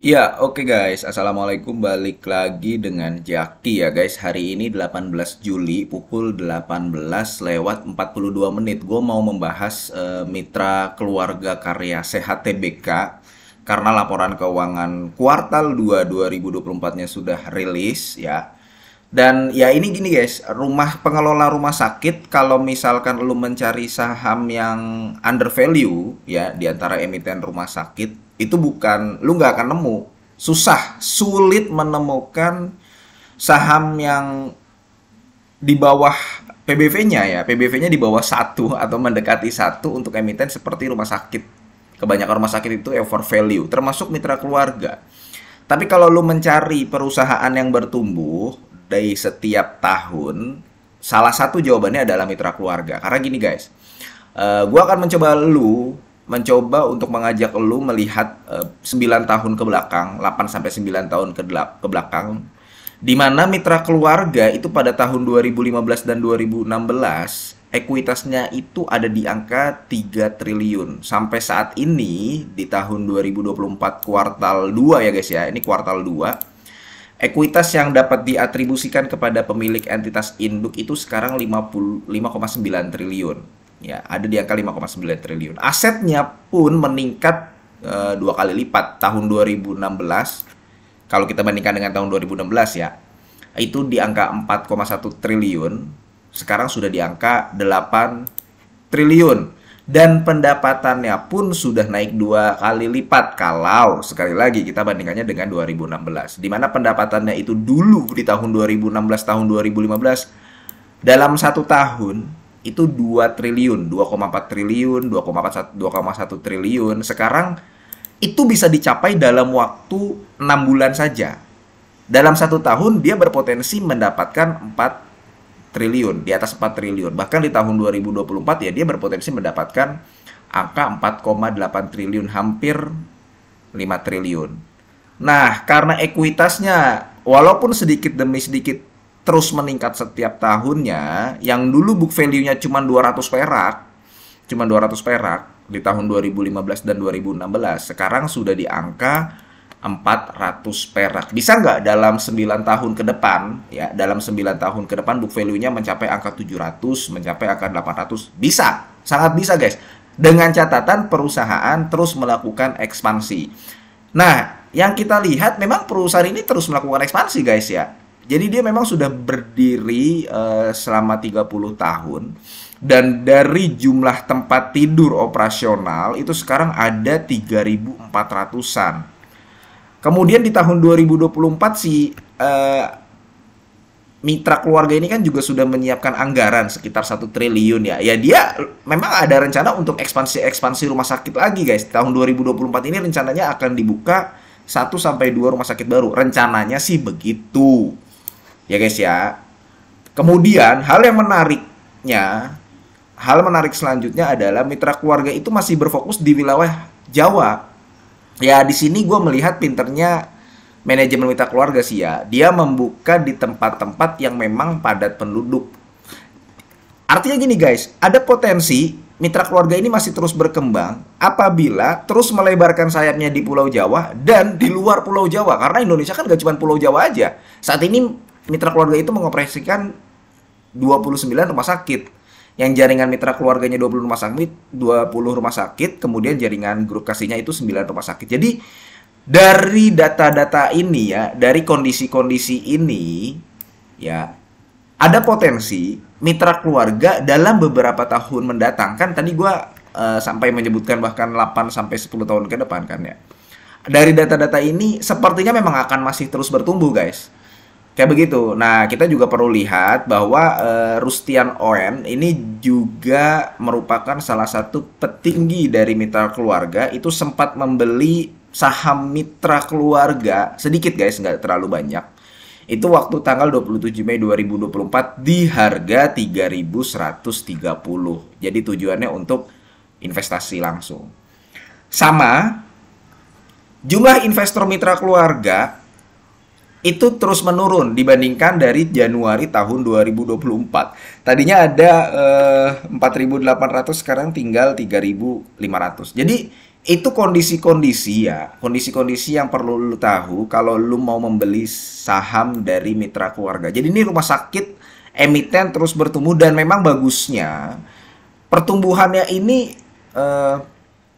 Ya, oke guys. Assalamualaikum balik lagi dengan Jaki ya guys. Hari ini 18 Juli pukul 18 lewat 42 menit. Gue mau membahas eh, mitra keluarga karya CHTBK karena laporan keuangan kuartal 2 2024-nya sudah rilis ya. Dan ya ini gini guys, rumah pengelola rumah sakit kalau misalkan lu mencari saham yang under value ya di antara emiten rumah sakit itu bukan lu nggak akan nemu susah sulit menemukan saham yang di bawah PBV-nya ya PBV-nya di bawah satu atau mendekati satu untuk emiten seperti rumah sakit kebanyakan rumah sakit itu over value termasuk mitra keluarga tapi kalau lu mencari perusahaan yang bertumbuh dari setiap tahun salah satu jawabannya adalah mitra keluarga karena gini guys uh, eh, gue akan mencoba lu mencoba untuk mengajak lu melihat uh, eh, 9 tahun ke belakang, 8 sampai 9 tahun ke ke belakang di mana mitra keluarga itu pada tahun 2015 dan 2016 ekuitasnya itu ada di angka 3 triliun. Sampai saat ini di tahun 2024 kuartal 2 ya guys ya. Ini kuartal 2. Ekuitas yang dapat diatribusikan kepada pemilik entitas induk itu sekarang 55,9 triliun ya ada di angka 5,9 triliun. Asetnya pun meningkat e, dua kali lipat tahun 2016 kalau kita bandingkan dengan tahun 2016 ya itu di angka 4,1 triliun sekarang sudah di angka 8 triliun dan pendapatannya pun sudah naik dua kali lipat kalau sekali lagi kita bandingkannya dengan 2016 di mana pendapatannya itu dulu di tahun 2016 tahun 2015 dalam satu tahun itu 2 triliun, 2,4 triliun, 2,1 triliun. Sekarang itu bisa dicapai dalam waktu 6 bulan saja. Dalam satu tahun dia berpotensi mendapatkan 4 triliun, di atas 4 triliun. Bahkan di tahun 2024 ya dia berpotensi mendapatkan angka 4,8 triliun, hampir 5 triliun. Nah, karena ekuitasnya walaupun sedikit demi sedikit terus meningkat setiap tahunnya, yang dulu book value-nya cuma 200 perak, cuma 200 perak di tahun 2015 dan 2016, sekarang sudah di angka 400 perak. Bisa nggak dalam 9 tahun ke depan, ya, dalam 9 tahun ke depan book value-nya mencapai angka 700, mencapai angka 800? Bisa, sangat bisa guys. Dengan catatan perusahaan terus melakukan ekspansi. Nah, yang kita lihat memang perusahaan ini terus melakukan ekspansi guys ya jadi dia memang sudah berdiri uh, selama 30 tahun dan dari jumlah tempat tidur operasional itu sekarang ada 3.400-an. Kemudian di tahun 2024 si uh, mitra keluarga ini kan juga sudah menyiapkan anggaran sekitar satu triliun ya. Ya dia memang ada rencana untuk ekspansi-ekspansi rumah sakit lagi guys. Tahun 2024 ini rencananya akan dibuka 1 sampai 2 rumah sakit baru. Rencananya sih begitu ya guys ya. Kemudian hal yang menariknya, hal menarik selanjutnya adalah mitra keluarga itu masih berfokus di wilayah Jawa. Ya di sini gue melihat pinternya manajemen mitra keluarga sih ya. Dia membuka di tempat-tempat yang memang padat penduduk. Artinya gini guys, ada potensi mitra keluarga ini masih terus berkembang apabila terus melebarkan sayapnya di Pulau Jawa dan di luar Pulau Jawa. Karena Indonesia kan gak cuma Pulau Jawa aja. Saat ini mitra keluarga itu mengoperasikan 29 rumah sakit yang jaringan mitra keluarganya 20 rumah sakit, 20 rumah sakit, kemudian jaringan grup kasihnya itu 9 rumah sakit. Jadi dari data-data ini ya, dari kondisi-kondisi ini ya, ada potensi mitra keluarga dalam beberapa tahun mendatang kan tadi gua uh, sampai menyebutkan bahkan 8 sampai 10 tahun ke depan kan ya. Dari data-data ini sepertinya memang akan masih terus bertumbuh guys Kayak begitu. Nah, kita juga perlu lihat bahwa uh, Rustian Oren ini juga merupakan salah satu petinggi dari mitra keluarga itu sempat membeli saham mitra keluarga sedikit guys, nggak terlalu banyak. Itu waktu tanggal 27 Mei 2024 di harga 3.130. Jadi tujuannya untuk investasi langsung. Sama jumlah investor mitra keluarga itu terus menurun dibandingkan dari Januari tahun 2024. Tadinya ada eh, 4.800 sekarang tinggal 3.500. Jadi itu kondisi-kondisi ya, kondisi-kondisi yang perlu lu tahu kalau lu mau membeli saham dari mitra keluarga. Jadi ini rumah sakit emiten terus bertumbuh dan memang bagusnya pertumbuhannya ini eh,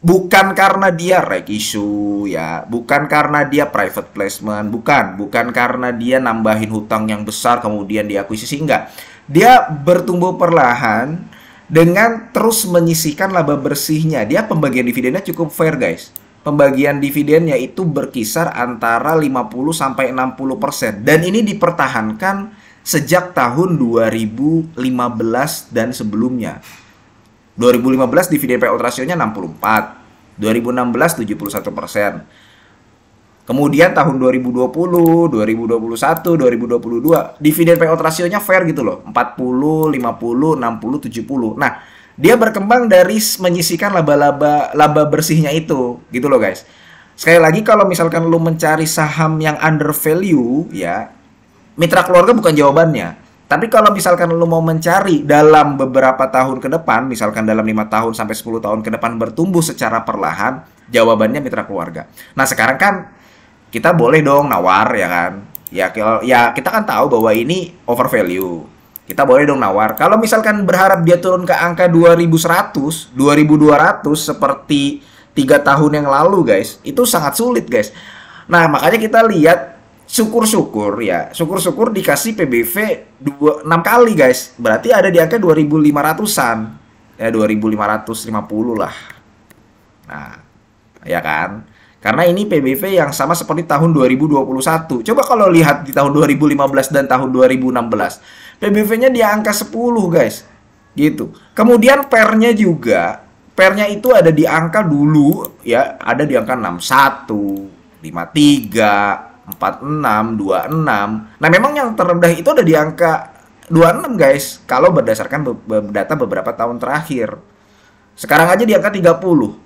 bukan karena dia reg issue ya, bukan karena dia private placement, bukan, bukan karena dia nambahin hutang yang besar kemudian diakuisisi enggak. Dia bertumbuh perlahan dengan terus menyisihkan laba bersihnya. Dia pembagian dividennya cukup fair, guys. Pembagian dividennya itu berkisar antara 50 sampai 60% dan ini dipertahankan sejak tahun 2015 dan sebelumnya. 2015 dividen payout rasionya 64, 2016 71 persen. Kemudian tahun 2020, 2021, 2022 dividen payout rasionya fair gitu loh. 40, 50, 60, 70. Nah, dia berkembang dari menyisikan laba-laba laba bersihnya itu gitu loh guys. Sekali lagi kalau misalkan lu mencari saham yang under value ya, mitra keluarga bukan jawabannya. Tapi kalau misalkan lo mau mencari dalam beberapa tahun ke depan, misalkan dalam lima tahun sampai 10 tahun ke depan bertumbuh secara perlahan, jawabannya mitra keluarga. Nah, sekarang kan kita boleh dong nawar ya kan. Ya ya kita kan tahu bahwa ini over value. Kita boleh dong nawar. Kalau misalkan berharap dia turun ke angka 2100, 2200 seperti tiga tahun yang lalu guys, itu sangat sulit guys. Nah, makanya kita lihat syukur-syukur ya, syukur syukur dikasih PBV dua 6 kali guys. Berarti ada di angka 2500-an. Ya 2550 lah. Nah, ya kan? Karena ini PBV yang sama seperti tahun 2021. Coba kalau lihat di tahun 2015 dan tahun 2016, PBV-nya di angka 10 guys. Gitu. Kemudian pernya juga, pernya itu ada di angka dulu ya, ada di angka 61, 53, 46, 26. Nah, memang yang terendah itu ada di angka 26, guys. Kalau berdasarkan data beberapa tahun terakhir. Sekarang aja di angka 30.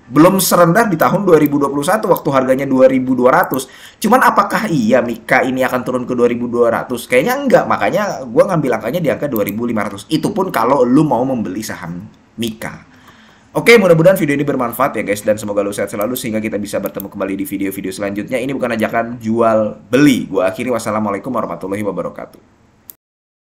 Belum serendah di tahun 2021 waktu harganya 2200. Cuman apakah iya Mika ini akan turun ke 2200? Kayaknya enggak. Makanya gue ngambil angkanya di angka 2500. Itu pun kalau lu mau membeli saham Mika. Oke, mudah-mudahan video ini bermanfaat ya guys dan semoga lu sehat selalu sehingga kita bisa bertemu kembali di video-video selanjutnya. Ini bukan ajakan jual beli. Gua akhiri wassalamualaikum warahmatullahi wabarakatuh.